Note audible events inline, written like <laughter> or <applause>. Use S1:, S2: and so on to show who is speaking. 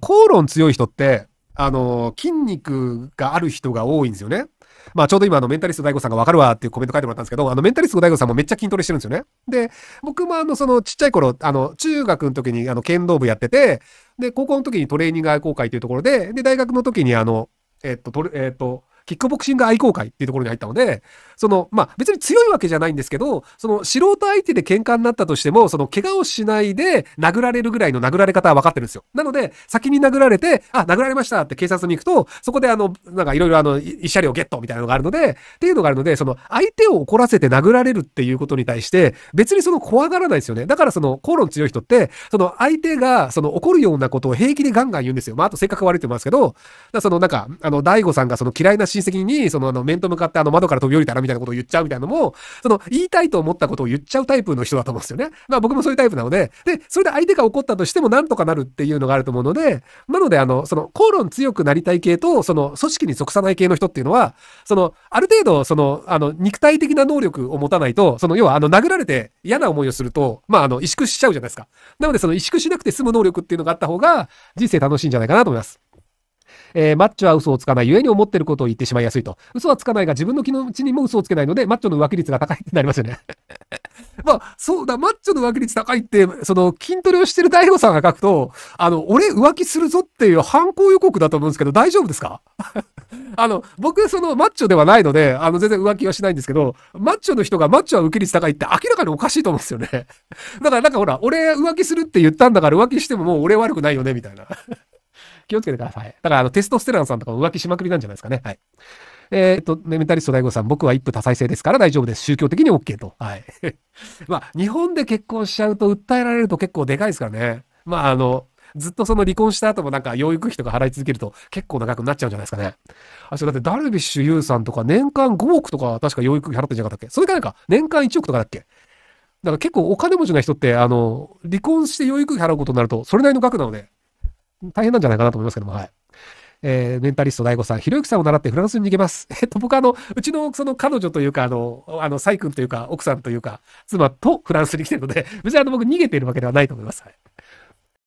S1: 口論強い人って、あの、筋肉がある人が多いんですよね。まあ、ちょうど今、あの、メンタリスト大悟さんがわかるわっていうコメント書いてもらったんですけど、あの、メンタリスト大悟さんもめっちゃ筋トレしてるんですよね。で、僕もあの、その、ちっちゃい頃、あの、中学の時に、あの、剣道部やってて、で、高校の時にトレーニング愛好会というところで、で、大学の時に、あの、えっと、えっと、キックボクシング愛好会っていうところに入ったので、その、まあ、別に強いわけじゃないんですけど、その素人相手で喧嘩になったとしても、その怪我をしないで殴られるぐらいの殴られ方は分かってるんですよ。なので、先に殴られて、あ、殴られましたって警察に行くと、そこであの、なんかいろいろあの、一車両ゲットみたいなのがあるので、っていうのがあるので、その相手を怒らせて殴られるっていうことに対して、別にその怖がらないですよね。だからその、口論強い人って、その相手が、その怒るようなことを平気でガンガン言うんですよ。まあ、あと性格悪いと思いますけど、そのなんか、あの、大悟さんがその嫌いなシーン親戚に、その、あの、面と向かってあの、窓から飛び降りたらみたいなことを言っちゃうみたいなのも、その、言いたいと思ったことを言っちゃうタイプの人だと思うんですよね。まあ僕もそういうタイプなので、で、それで相手が怒ったとしてもなんとかなるっていうのがあると思うので、なので、あの、その、口論強くなりたい系と、その、組織に属さない系の人っていうのは、その、ある程度、その、あの、肉体的な能力を持たないと、その、要は、あの、殴られて嫌な思いをすると、まあ、あの、萎縮しちゃうじゃないですか。なので、その、萎縮しなくて済む能力っていうのがあった方が、人生楽しいんじゃないかなと思います。えー、マッチョは嘘をつかない、ゆえに思ってることを言ってしまいやすいと。嘘はつかないが、自分の気のうちにも嘘をつけないので、マッチョの浮気率が高いってなりますよね。<laughs> まあ、そうだ、マッチョの浮気率高いって、その、筋トレをしてる大悟さんが書くと、あの、俺浮気するぞっていう犯行予告だと思うんですけど、大丈夫ですか <laughs> あの、僕、その、マッチョではないので、あの、全然浮気はしないんですけど、マッチョの人がマッチョは浮気率高いって明らかにおかしいと思うんですよね。<laughs> だから、なんかほら、俺浮気するって言ったんだから浮気してももう俺悪くないよね、みたいな。気をつけてください。だから、あの、テストステランさんとか浮気しまくりなんじゃないですかね。はい。えー、っと、メンタリスト大悟さん、僕は一夫多妻制ですから大丈夫です。宗教的に OK と。はい。<laughs> まあ、日本で結婚しちゃうと訴えられると結構でかいですからね。まあ、あの、ずっとその離婚した後もなんか養育費とか払い続けると結構長くなっちゃうんじゃないですかね。あ、そうだってダルビッシュ有さんとか年間5億とか確か養育費払ってんじゃなかったっけそれかなんか年間1億とかだっけだから結構お金持ちな人って、あの、離婚して養育費払うことになると、それなりの額なので、大変なんじゃないかなと思いますけども、はい。えー、メンタリスト大悟さん、ひろゆきさんを習ってフランスに逃げます。えっと、僕あの、うちのその彼女というか、あの、あの、サイ君というか、奥さんというか、妻とフランスに来てるので、別にあの、僕逃げているわけではないと思います。はい